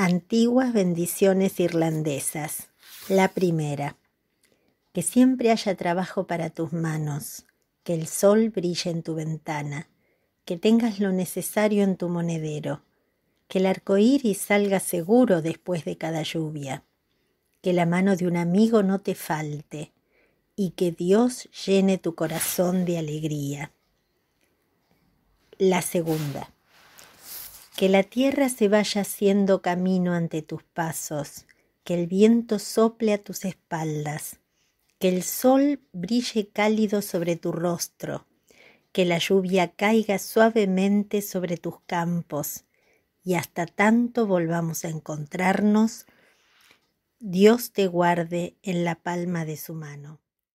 antiguas bendiciones irlandesas. La primera, que siempre haya trabajo para tus manos, que el sol brille en tu ventana, que tengas lo necesario en tu monedero, que el arco iris salga seguro después de cada lluvia, que la mano de un amigo no te falte y que Dios llene tu corazón de alegría. La segunda que la tierra se vaya haciendo camino ante tus pasos, que el viento sople a tus espaldas, que el sol brille cálido sobre tu rostro, que la lluvia caiga suavemente sobre tus campos, y hasta tanto volvamos a encontrarnos, Dios te guarde en la palma de su mano.